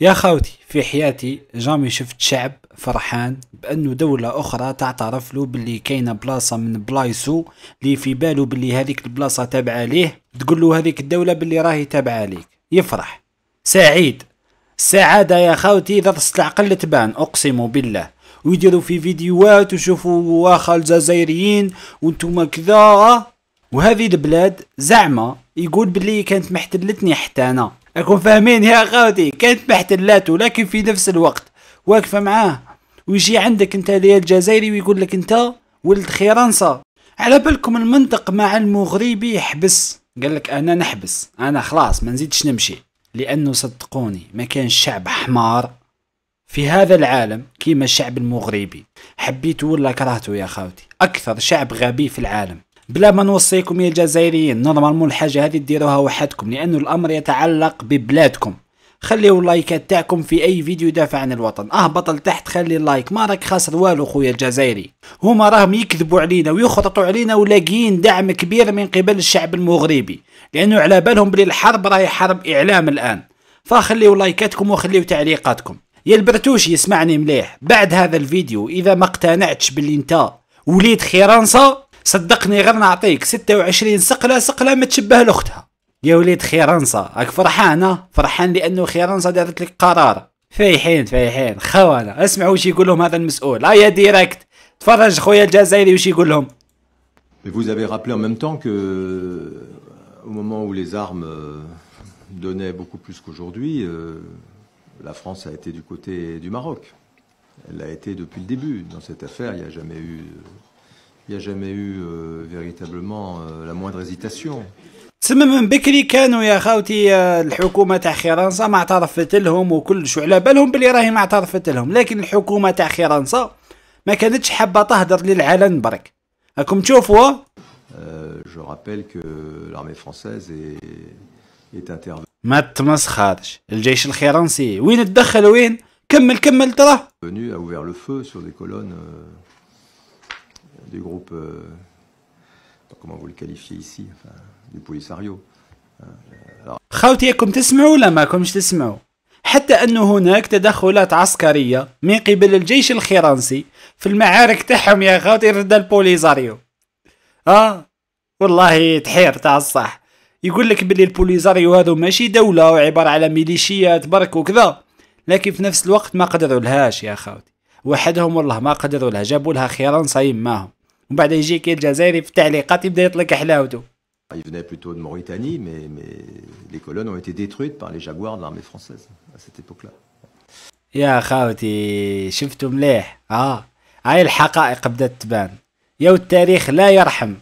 يا خاوتي في حياتي جامي شفت شعب فرحان بانه دولة اخرى تعترف له باللي كاينة بلاصة من بلايصو اللي في بالو باللي هذيك البلاصة تابعة ليه تقول له هذيك الدولة باللي راهي تابعة ليك يفرح سعيد السعادة يا خاوتي اذا رست العقل تبان اقسم بالله ويديروا في فيديوهات وشوفوا واخا الجزائريين وانتوما كذا وهذه البلاد زعما يقول باللي كانت محتلتني حتى انا راكم فاهمين يا خاوتي كانت محتلات ولكن في نفس الوقت واقفة معاه ويجي عندك انت اللي الجزائري ويقول لك انت ولد خيرانسا على بالكم المنطق مع المغربي يحبس قال لك انا نحبس انا خلاص ما نزيدش نمشي لانه صدقوني ما كان شعب حمار في هذا العالم كيما الشعب المغربي حبيته ولا كرهته يا خاوتي اكثر شعب غبي في العالم بلا ما نوصيكم يا الجزائريين نورمالمون الحاجه هذه ديروها وحدكم لأن الامر يتعلق ببلادكم خليوا اللايكات تاعكم في اي فيديو يدافع عن الوطن اهبط لتحت خلي اللايك ما راك خاسر والو خويا الجزائري هما راهم يكذبوا علينا ويخرطوا علينا ولاقيين دعم كبير من قبل الشعب المغربي لانه على بالهم بلي الحرب راهي حرب اعلام الان فخليوا لايكاتكم وخليوا تعليقاتكم يا البرتوش يسمعني مليح بعد هذا الفيديو اذا ما اقتنعتش باللي انت وليد خيرانصه صدقني غير نعطيك 26 سقلة سقلة ما تشبه لاختها يا وليد خيرانصة راك فرحانة فرحان لانه خيرانصة دارت لك قرار فايحين فايحين خوانا اسمعوا واش يقول لهم هذا المسؤول ايا آه، ديريكت تفرج خويا الجزائري واش يقول لهم Vous avez rappelé en même temps que euh, au moment où les armes euh, donnaient beaucoup plus qu'aujourd'hui, euh, la France a été du côté du Maroc. Elle l'a été depuis le début. Dans cette affaire, il n'y a jamais eu Il n'y a jamais eu euh, véritablement euh, la moindre hésitation. تسمم من بكري كانوا يا خاوتي آه، الحكومه تاع فرنسا ما اعترفت لهم وكلش وعلى بالهم بلي راهي ما اعترفت لهم لكن الحكومه تاع فرنسا ما كانتش حابه تهدر للعلن برك راكم تشوفوا جو رابيل كو لارمي فرونسيز اي ما تمسخرش الجيش الفرنسي وين تدخل وين كمل كمل تراه du groupe, euh, comment vous le qualifiez ici, enfin, du Polisario. Euh, خاوتيكم تسمعوا ولا ماكمش تسمعوا حتى أنه هناك تدخلات عسكرية من قبل الجيش الخيرانسي في المعارك تاعهم يا خاوتي ضد البوليزاريو اه والله تحير تاع الصح يقول لك باللي البوليزاريو هذو ماشي دولة وعبارة على ميليشيات برك وكذا لكن في نفس الوقت ما قدروا لهاش يا خاوتي وحدهم والله ما قدروا لها جابوا لها خيران صايم معهم ومن بعد يجيك الجزائري في التعليقات يبدا يطلق حلاوته Il venait plutôt de Mauritanie, mais, mais les colonnes ont été détruites par les jaguars de l'armée française à cette époque-là. يا خاوتي شفتوا مليح اه هاي الحقائق بدات تبان يا التاريخ لا يرحم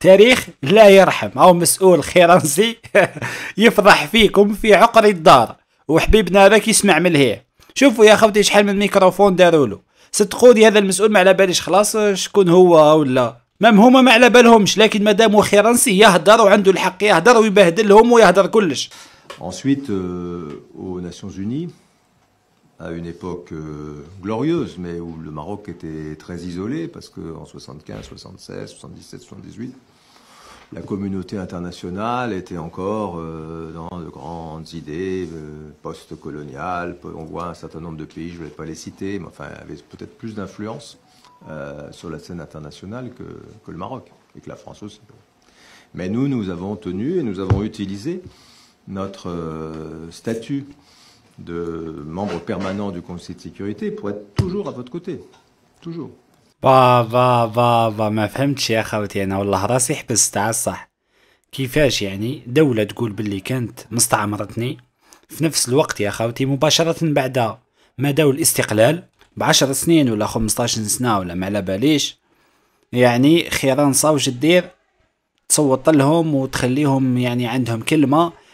تاريخ لا يرحم او مسؤول خيرانسي يفرح فيكم في عقر الدار وحبيبنا هذاك يسمع من هي شوفوا يا خوتي شحال من ميكروفون داروا له صدقوني هذا المسؤول ما على باليش خلاص شكون هو ولا مام هما ما على بالهمش لكن مادام خيرانسي يهدر وعنده الحق يهدر ويبهدلهم ويهدر كلش Ensuite, euh, aux Nations Unies, à une époque euh, glorieuse, mais où le Maroc était très isolé, parce qu'en 75, 76, 77, 78, la communauté internationale était encore euh, dans de grandes idées euh, post-coloniales. On voit un certain nombre de pays, je ne vais pas les citer, mais enfin, avaient peut-être plus d'influence euh, sur la scène internationale que, que, le Maroc et que la France aussi. Mais nous, nous avons tenu et nous avons utilisé notre statut de membre permanent du Conseil de sécurité pour être toujours à votre côté. Toujours. بابا بابا ما فهمتش يا خوتي انا والله راسي حبس تاع الصح كيفاش يعني دولة تقول باللي كانت مستعمرتني في نفس الوقت يا خوتي مباشرة بعد مدى الاستقلال بعشر سنين ولا خمسطاشر سنة ولا ما على باليش يعني خيران صاوش الدير تصوت لهم وتخليهم يعني عندهم كلمة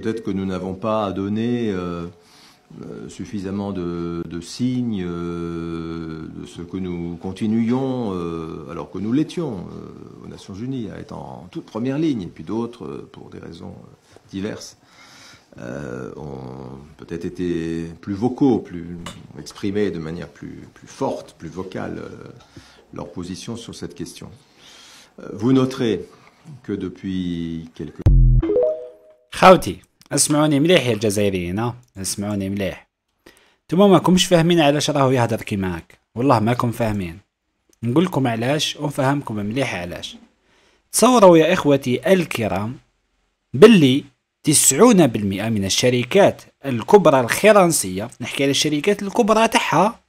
Peut-être que nous n'avons pas à donner euh, euh, suffisamment de, signes euh, de ce que nous continuions, alors que nous l'étions aux Nations Unies, à être en, toute première ligne, et puis d'autres, pour des raisons diverses, ont peut-être été plus vocaux, plus exprimés de manière plus, plus forte, plus vocale, leur position sur cette question. Vous noterez que depuis quelques خاوتي اسمعوني مليح يا الجزائريين آه، اسمعوني مليح نتوما ماكمش فاهمين علاش راهو يهدر كيما هاك والله ماكم فاهمين نقول لكم علاش ونفهمكم مليح علاش تصوروا يا اخوتي الكرام باللي بالمئة من الشركات الكبرى الخرنسيه نحكي على الشركات الكبرى تاعها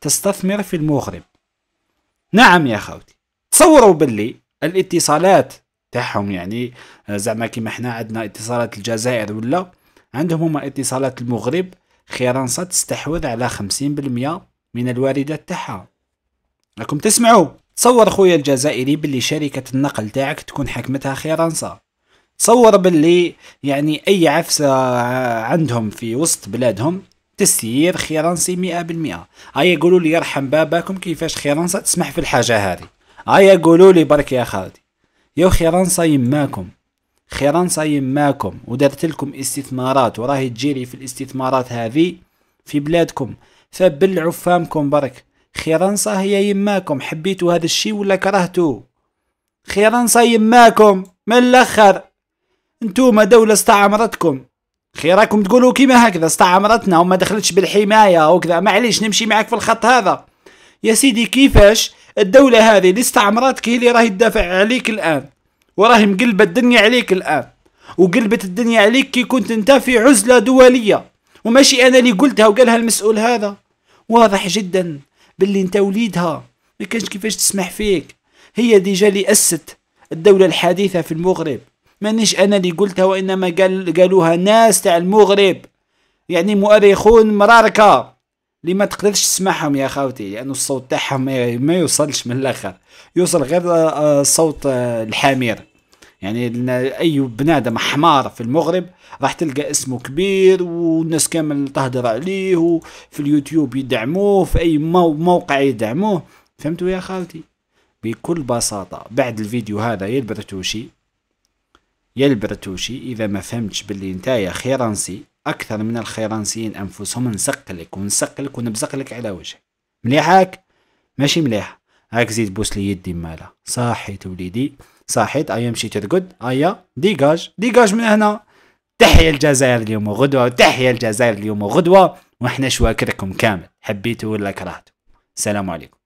تستثمر في المغرب نعم يا خوتي تصوروا باللي الاتصالات تاعهم يعني آه، زعما كيما حنا عندنا اتصالات الجزائر ولا عندهم هما اتصالات المغرب فرنسا تستحوذ على خمسين بالمئة من الواردات تاعها راكم تسمعوا تصور خويا الجزائري باللي شركة النقل تاعك تكون حكمتها فرنسا تصور باللي يعني اي عفسة آه، عندهم في وسط بلادهم تسيير خيرانسي مئة بالمئة هيا آية قولوا لي يرحم باباكم كيفاش خيرانسا تسمح في الحاجة هذه هيا آية قولوا لي برك يا خالتي يو خيرانصا يماكم خيرانصا يماكم ودرت لكم استثمارات وراهي تجيري في الاستثمارات هذه في بلادكم فبلعوا فامكم برك خيرانصا هي يماكم حبيتوا هذا الشيء ولا كرهتوه خيرانصا يماكم من الاخر انتوما دولة استعمرتكم خيراكم تقولوا كيما هكذا استعمرتنا وما دخلتش بالحماية وكذا معليش نمشي معك في الخط هذا يا سيدي كيفاش الدولة هذه اللي استعمرتك هي اللي راهي تدافع عليك الآن وراهي مقلبة الدنيا عليك الآن وقلبت الدنيا عليك كي كنت انت في عزلة دولية وماشي أنا اللي قلتها وقالها المسؤول هذا واضح جدا باللي انت وليدها ما كانش كيفاش تسمح فيك هي ديجا اللي أست الدولة الحديثة في المغرب مانيش أنا اللي قلتها وإنما قال قالوها ناس تاع المغرب يعني مؤرخون مراركه اللي ما تقدرش تسمعهم يا خاوتي لان يعني الصوت تاعهم ما يوصلش من الاخر يوصل غير آه، آه، صوت آه، الحمير يعني اي بنادم حمار في المغرب راح تلقى اسمه كبير والناس كامل تهدر عليه وفي اليوتيوب يدعموه في اي موقع يدعموه فهمتوا يا خالتي بكل بساطة بعد الفيديو هذا يا البرتوشي يا البرتوشي اذا ما فهمتش باللي انت يا خيرانسي أكثر من الخيرانسيين أنفسهم نسقلك ونسقلك ونبزقلك على وجهك مليح هاك ماشي مليح هاك زيد بوس لي يدي مالا صحيت وليدي صحيت أيا مشي ترقد أيا ديغاج ديغاج من هنا تحيا الجزائر اليوم وغدوة تحيا الجزائر اليوم وغدوة وحنا شواكركم كامل حبيتو ولا كرهتو السلام عليكم